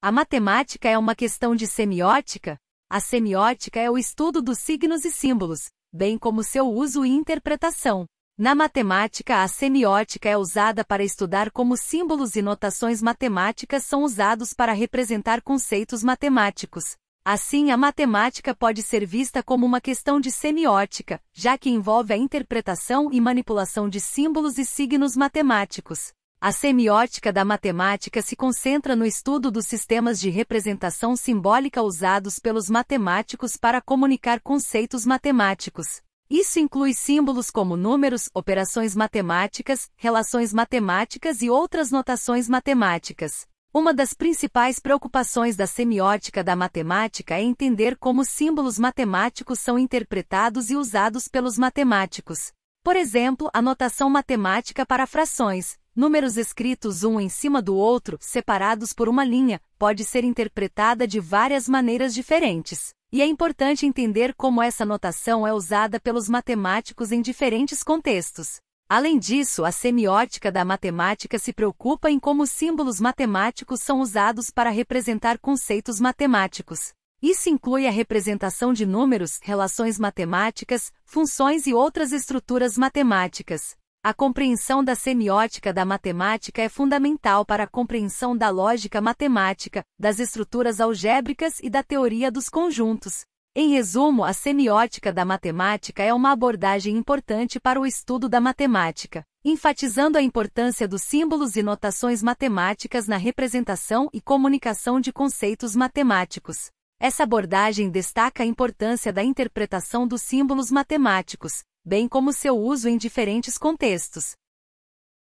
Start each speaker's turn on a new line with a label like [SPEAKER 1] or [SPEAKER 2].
[SPEAKER 1] A matemática é uma questão de semiótica? A semiótica é o estudo dos signos e símbolos, bem como seu uso e interpretação. Na matemática, a semiótica é usada para estudar como símbolos e notações matemáticas são usados para representar conceitos matemáticos. Assim, a matemática pode ser vista como uma questão de semiótica, já que envolve a interpretação e manipulação de símbolos e signos matemáticos. A semiótica da matemática se concentra no estudo dos sistemas de representação simbólica usados pelos matemáticos para comunicar conceitos matemáticos. Isso inclui símbolos como números, operações matemáticas, relações matemáticas e outras notações matemáticas. Uma das principais preocupações da semiótica da matemática é entender como símbolos matemáticos são interpretados e usados pelos matemáticos. Por exemplo, a notação matemática para frações, números escritos um em cima do outro, separados por uma linha, pode ser interpretada de várias maneiras diferentes. E é importante entender como essa notação é usada pelos matemáticos em diferentes contextos. Além disso, a semiótica da matemática se preocupa em como símbolos matemáticos são usados para representar conceitos matemáticos. Isso inclui a representação de números, relações matemáticas, funções e outras estruturas matemáticas. A compreensão da semiótica da matemática é fundamental para a compreensão da lógica matemática, das estruturas algébricas e da teoria dos conjuntos. Em resumo, a semiótica da matemática é uma abordagem importante para o estudo da matemática, enfatizando a importância dos símbolos e notações matemáticas na representação e comunicação de conceitos matemáticos. Essa abordagem destaca a importância da interpretação dos símbolos matemáticos, bem como seu uso em diferentes contextos,